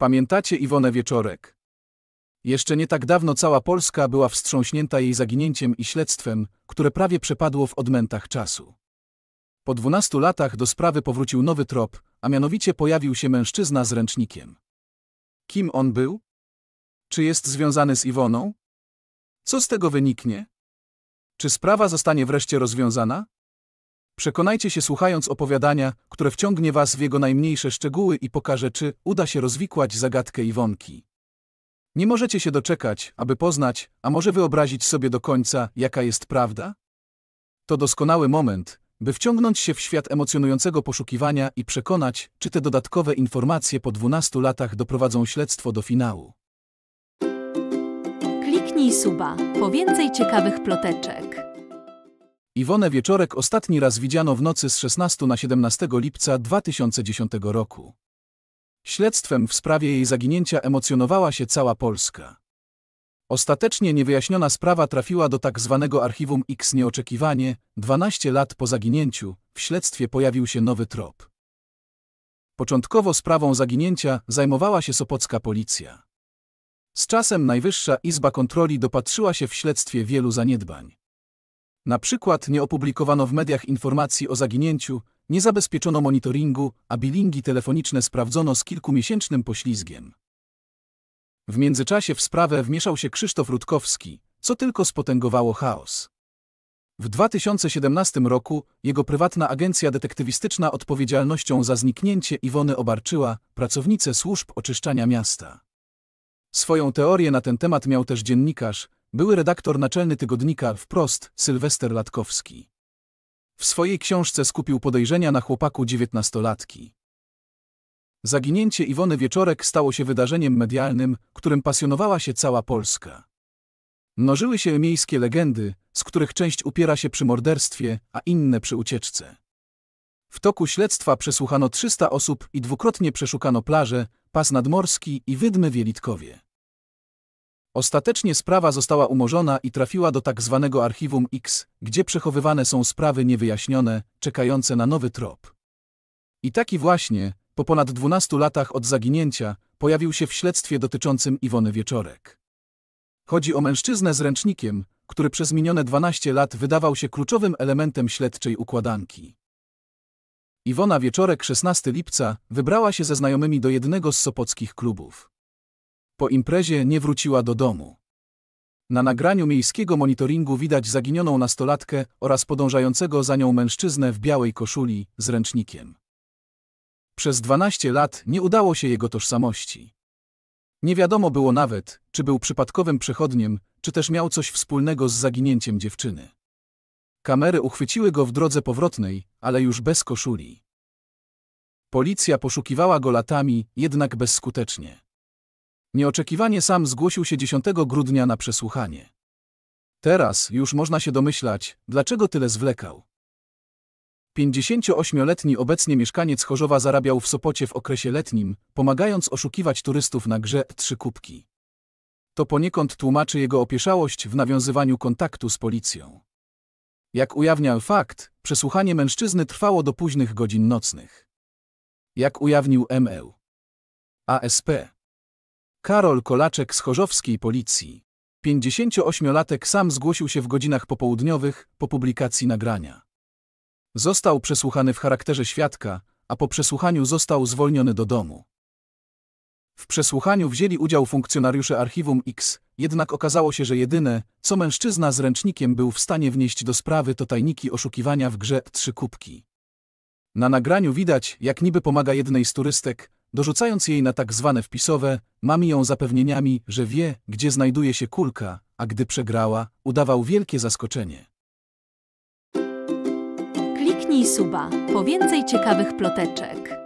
Pamiętacie Iwonę Wieczorek? Jeszcze nie tak dawno cała Polska była wstrząśnięta jej zaginięciem i śledztwem, które prawie przepadło w odmętach czasu. Po dwunastu latach do sprawy powrócił nowy trop, a mianowicie pojawił się mężczyzna z ręcznikiem. Kim on był? Czy jest związany z Iwoną? Co z tego wyniknie? Czy sprawa zostanie wreszcie rozwiązana? Przekonajcie się słuchając opowiadania, które wciągnie was w jego najmniejsze szczegóły i pokaże, czy uda się rozwikłać zagadkę Iwonki. Nie możecie się doczekać, aby poznać, a może wyobrazić sobie do końca, jaka jest prawda? To doskonały moment, by wciągnąć się w świat emocjonującego poszukiwania i przekonać, czy te dodatkowe informacje po 12 latach doprowadzą śledztwo do finału. Kliknij suba po więcej ciekawych ploteczek. Iwonę Wieczorek ostatni raz widziano w nocy z 16 na 17 lipca 2010 roku. Śledztwem w sprawie jej zaginięcia emocjonowała się cała Polska. Ostatecznie niewyjaśniona sprawa trafiła do tak zwanego archiwum X nieoczekiwanie, 12 lat po zaginięciu, w śledztwie pojawił się nowy trop. Początkowo sprawą zaginięcia zajmowała się sopocka policja. Z czasem Najwyższa Izba Kontroli dopatrzyła się w śledztwie wielu zaniedbań. Na przykład nie opublikowano w mediach informacji o zaginięciu, nie zabezpieczono monitoringu, a bilingi telefoniczne sprawdzono z kilkumiesięcznym poślizgiem. W międzyczasie w sprawę wmieszał się Krzysztof Rutkowski, co tylko spotęgowało chaos. W 2017 roku jego prywatna agencja detektywistyczna odpowiedzialnością za zniknięcie Iwony obarczyła pracownicę służb oczyszczania miasta. Swoją teorię na ten temat miał też dziennikarz, były redaktor naczelny tygodnika Wprost Sylwester Latkowski. W swojej książce skupił podejrzenia na chłopaku dziewiętnastolatki. Zaginięcie Iwony Wieczorek stało się wydarzeniem medialnym, którym pasjonowała się cała Polska. Mnożyły się miejskie legendy, z których część upiera się przy morderstwie, a inne przy ucieczce. W toku śledztwa przesłuchano 300 osób i dwukrotnie przeszukano plaże, pas nadmorski i wydmy w Jelitkowie. Ostatecznie sprawa została umorzona i trafiła do tak zwanego Archiwum X, gdzie przechowywane są sprawy niewyjaśnione, czekające na nowy trop. I taki właśnie, po ponad 12 latach od zaginięcia, pojawił się w śledztwie dotyczącym Iwony Wieczorek. Chodzi o mężczyznę z ręcznikiem, który przez minione 12 lat wydawał się kluczowym elementem śledczej układanki. Iwona Wieczorek 16 lipca wybrała się ze znajomymi do jednego z sopockich klubów. Po imprezie nie wróciła do domu. Na nagraniu miejskiego monitoringu widać zaginioną nastolatkę oraz podążającego za nią mężczyznę w białej koszuli z ręcznikiem. Przez 12 lat nie udało się jego tożsamości. Nie wiadomo było nawet, czy był przypadkowym przechodniem, czy też miał coś wspólnego z zaginięciem dziewczyny. Kamery uchwyciły go w drodze powrotnej, ale już bez koszuli. Policja poszukiwała go latami, jednak bezskutecznie. Nieoczekiwanie sam zgłosił się 10 grudnia na przesłuchanie. Teraz już można się domyślać, dlaczego tyle zwlekał. 58-letni obecnie mieszkaniec Chorzowa zarabiał w Sopocie w okresie letnim, pomagając oszukiwać turystów na grze Trzy Kubki. To poniekąd tłumaczy jego opieszałość w nawiązywaniu kontaktu z policją. Jak ujawniał fakt, przesłuchanie mężczyzny trwało do późnych godzin nocnych. Jak ujawnił ML. ASP Karol Kolaczek z chorzowskiej policji. 58-latek sam zgłosił się w godzinach popołudniowych po publikacji nagrania. Został przesłuchany w charakterze świadka, a po przesłuchaniu został zwolniony do domu. W przesłuchaniu wzięli udział funkcjonariusze Archiwum X, jednak okazało się, że jedyne, co mężczyzna z ręcznikiem był w stanie wnieść do sprawy to tajniki oszukiwania w grze Trzy Kubki. Na nagraniu widać, jak niby pomaga jednej z turystek, dorzucając jej na tak zwane wpisowe, mami ją zapewnieniami, że wie, gdzie znajduje się kulka, a gdy przegrała, udawał wielkie zaskoczenie. Kliknij suba po więcej ciekawych ploteczek.